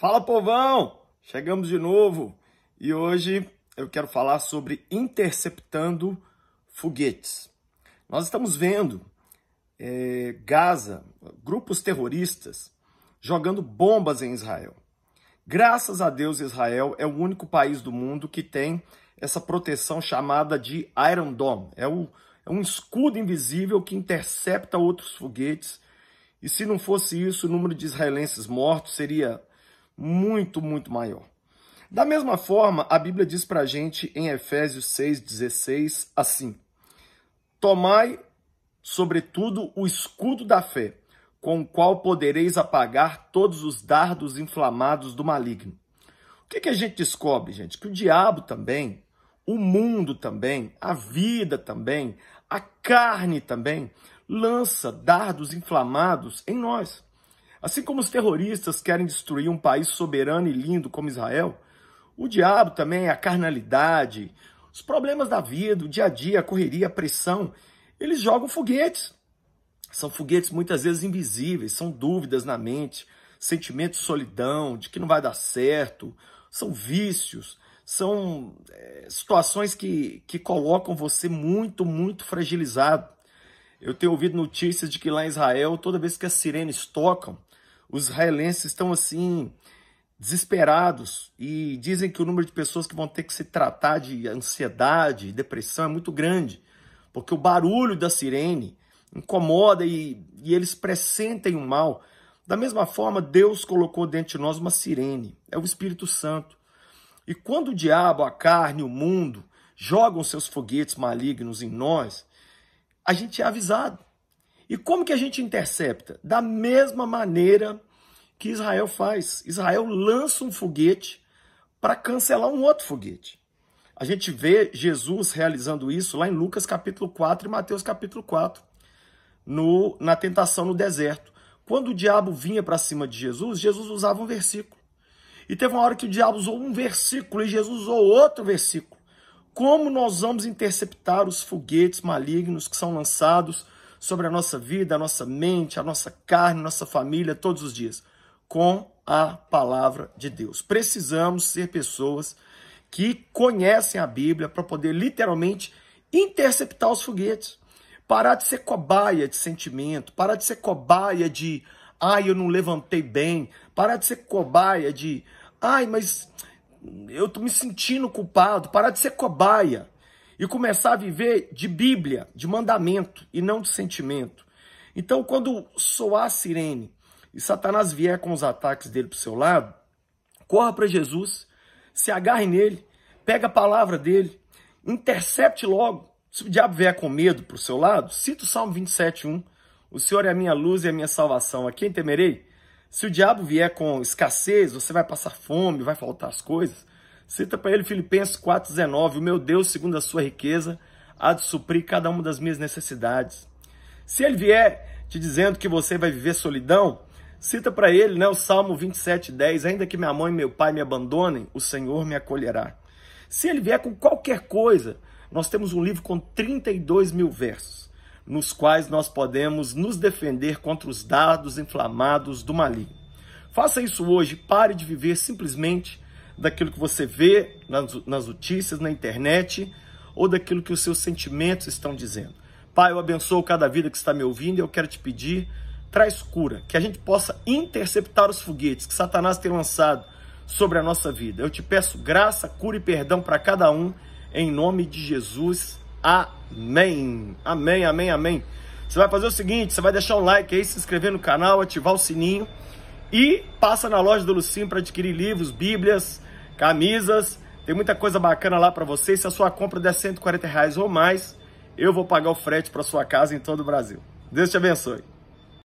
Fala povão! Chegamos de novo e hoje eu quero falar sobre interceptando foguetes. Nós estamos vendo é, Gaza, grupos terroristas jogando bombas em Israel. Graças a Deus, Israel é o único país do mundo que tem essa proteção chamada de Iron Dome. É, o, é um escudo invisível que intercepta outros foguetes. E se não fosse isso, o número de israelenses mortos seria muito, muito maior. Da mesma forma, a Bíblia diz para a gente em Efésios 6,16 assim: Tomai, sobretudo, o escudo da fé, com o qual podereis apagar todos os dardos inflamados do maligno. O que, que a gente descobre, gente? Que o diabo também, o mundo também, a vida também, a carne também, lança dardos inflamados em nós. Assim como os terroristas querem destruir um país soberano e lindo como Israel, o diabo também, é a carnalidade, os problemas da vida, o dia a dia, a correria, a pressão, eles jogam foguetes. São foguetes muitas vezes invisíveis, são dúvidas na mente, sentimentos de solidão, de que não vai dar certo, são vícios, são é, situações que, que colocam você muito, muito fragilizado. Eu tenho ouvido notícias de que lá em Israel, toda vez que as sirenes tocam, os israelenses estão assim desesperados e dizem que o número de pessoas que vão ter que se tratar de ansiedade e depressão é muito grande, porque o barulho da sirene incomoda e, e eles pressentem o mal. Da mesma forma, Deus colocou dentro de nós uma sirene, é o Espírito Santo. E quando o diabo, a carne, o mundo jogam seus foguetes malignos em nós, a gente é avisado. E como que a gente intercepta? Da mesma maneira que Israel faz. Israel lança um foguete para cancelar um outro foguete. A gente vê Jesus realizando isso lá em Lucas capítulo 4 e Mateus capítulo 4, no, na tentação no deserto. Quando o diabo vinha para cima de Jesus, Jesus usava um versículo. E teve uma hora que o diabo usou um versículo e Jesus usou outro versículo. Como nós vamos interceptar os foguetes malignos que são lançados sobre a nossa vida, a nossa mente, a nossa carne, a nossa família todos os dias, com a palavra de Deus. Precisamos ser pessoas que conhecem a Bíblia para poder literalmente interceptar os foguetes. Parar de ser cobaia de sentimento, parar de ser cobaia de ai, eu não levantei bem, parar de ser cobaia de ai, mas eu tô me sentindo culpado, parar de ser cobaia e começar a viver de Bíblia, de mandamento e não de sentimento. Então, quando soar a sirene e Satanás vier com os ataques dele para o seu lado, corra para Jesus, se agarre nele, pega a palavra dele, intercepte logo. Se o diabo vier com medo para o seu lado, cita o Salmo 27,1. O Senhor é a minha luz e a minha salvação. A quem temerei? Se o diabo vier com escassez, você vai passar fome, vai faltar as coisas. Cita para ele Filipenses 4,19: O meu Deus, segundo a sua riqueza, há de suprir cada uma das minhas necessidades. Se ele vier te dizendo que você vai viver solidão, cita para ele né, o Salmo 27,10: Ainda que minha mãe e meu pai me abandonem, o Senhor me acolherá. Se ele vier com qualquer coisa, nós temos um livro com 32 mil versos, nos quais nós podemos nos defender contra os dados inflamados do maligno. Faça isso hoje, pare de viver simplesmente daquilo que você vê nas, nas notícias, na internet, ou daquilo que os seus sentimentos estão dizendo. Pai, eu abençoo cada vida que está me ouvindo e eu quero te pedir, traz cura, que a gente possa interceptar os foguetes que Satanás tem lançado sobre a nossa vida. Eu te peço graça, cura e perdão para cada um, em nome de Jesus. Amém. Amém, amém, amém. Você vai fazer o seguinte: você vai deixar um like aí, se inscrever no canal, ativar o sininho e passa na loja do Lucim para adquirir livros, bíblias, camisas, tem muita coisa bacana lá para vocês. Se a sua compra der 140 reais ou mais, eu vou pagar o frete para sua casa em todo o Brasil. Deus te abençoe.